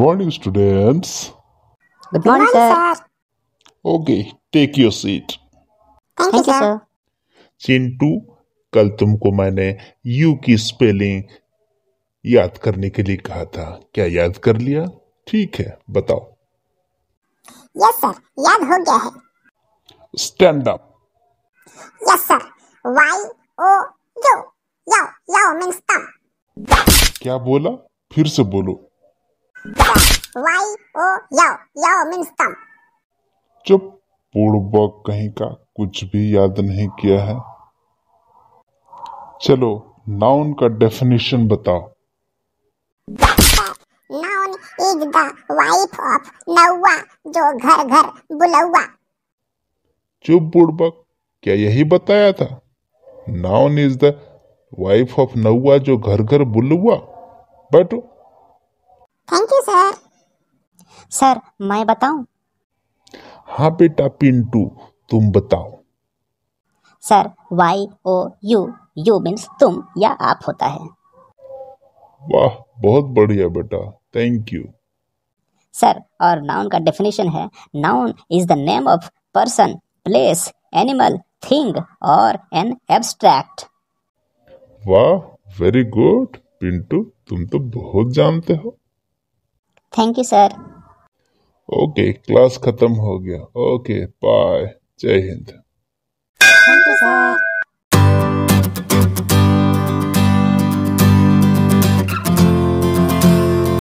morning, students. Good morning, sir. Okay, take your seat. Thank Thank you, sir. Chintu कल तुमको मैंने you की spelling याद करने के लिए कहा था क्या याद कर लिया ठीक है बताओ यस सर याद हो गया है stand up yes sir Y O U you you means क्या बोला फिर से बोलो वाई ओ याओ याओ मींस कम जब पूर्वक कहीं का कुछ भी याद नहीं किया है चलो नाउन का डेफिनेशन बताओ noun is the wife of नौवा जो घर घर बुलौवा चुप बुड़बक क्या यही बताया था noun is the wife of नौवा जो घर घर बुलुआ but thank you sir sir मैं बताऊं हाँ बेटा पिंटू तुम बताओ sir Y O U U means तुम या आप होता है वाह बहुत बढ़िया बेटा थैंक यू सर और नाउन का डेफिनेशन है noun is the name of person place animal thing और एन एब्स्ट्रैक्ट वाह वेरी गुड पिंटू तुम तो बहुत जानते हो thank you sir okay class खत्म हो गया ओके बाय जय हिंद थैंक यू सर